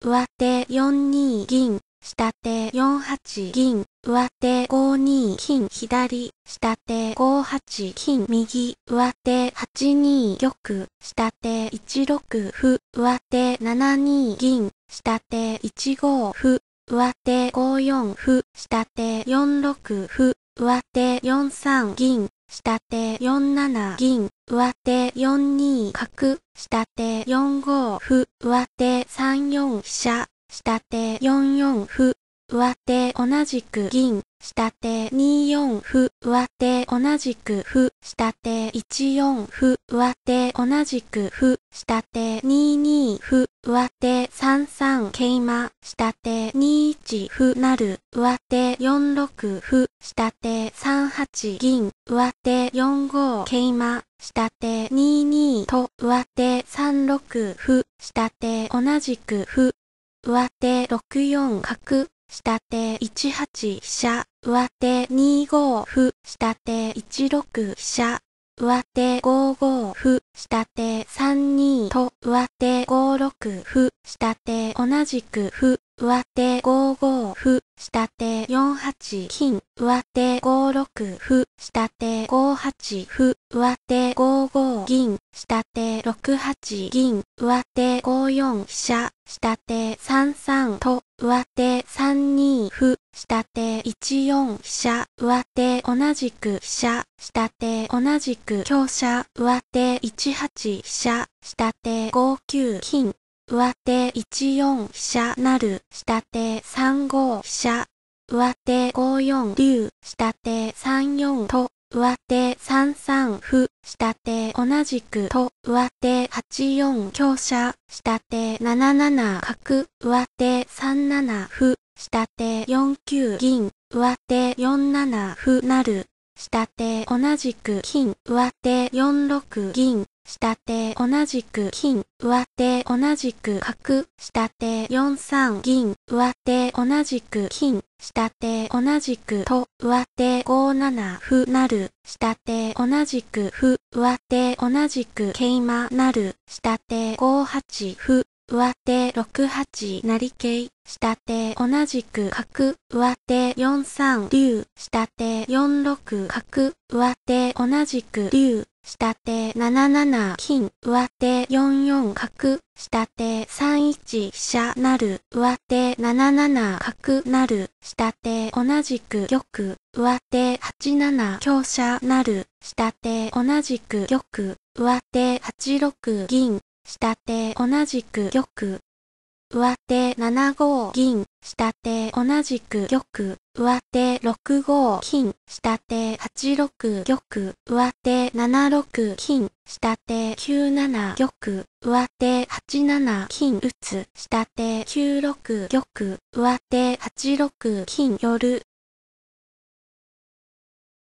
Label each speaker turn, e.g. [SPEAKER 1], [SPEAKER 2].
[SPEAKER 1] 上手4二銀、下手4八銀、上手5二金左、下手5八金右、上手8二玉、下手1六歩、上手7二銀、下手1五歩、上手5四歩、下手4六歩、上手4三銀、下手4七銀、上手4二角、下手4五歩、上手3四飛車、下手4四歩、上手同じく銀、下手2四歩、上手同じく歩、下手1四歩、上手同じく歩、下手2二歩、上手桂馬下手2一歩成上手4六歩下手3八銀上手4五桂馬下手2二と上手3六歩下手同じく歩上手6四角下手1八飛車上手2五歩下手1六飛車上手5五歩、下手3二と、上手5六歩、下手同じくふ、上手五五ふ、下手四八金、上手五六ふ、下手五八ふ、上手五五銀、下手六八銀、上手五四飛車、下手三三と、上手三二ふ、下手一四飛車、上手同じく飛車、下手同じく強車、上手一八飛車、下手五九金、上手1四飛車なる、下手3五飛車、上手5四竜、下手3四と、上手3三歩、下手同じくと、上手8四強者、下手7七角、上手3七歩、下手4九銀、上手4七歩なる、下手同じく金、上手4六銀、下手同じく金、上手同じく角、下手4三銀、上手同じく金、下手同じくと、上手5七歩なる、下手同じく歩、上手同じく桂馬なる、下手5八歩、上手6八成桂、下手同じく角、上手4三竜、下手4六角、上手同じく竜、下手7七金、上手4四角、下手3一飛車なる、上手7七角なる、下手同じく玉、上手8七香車なる、下手同じく玉、上手8六銀、下手同じく玉、上手7五銀、下手同じく玉、上手6五金、下手8六玉、上手7六金、下手9七玉、上手8七金打つ、下手9六玉、上手8六金寄る、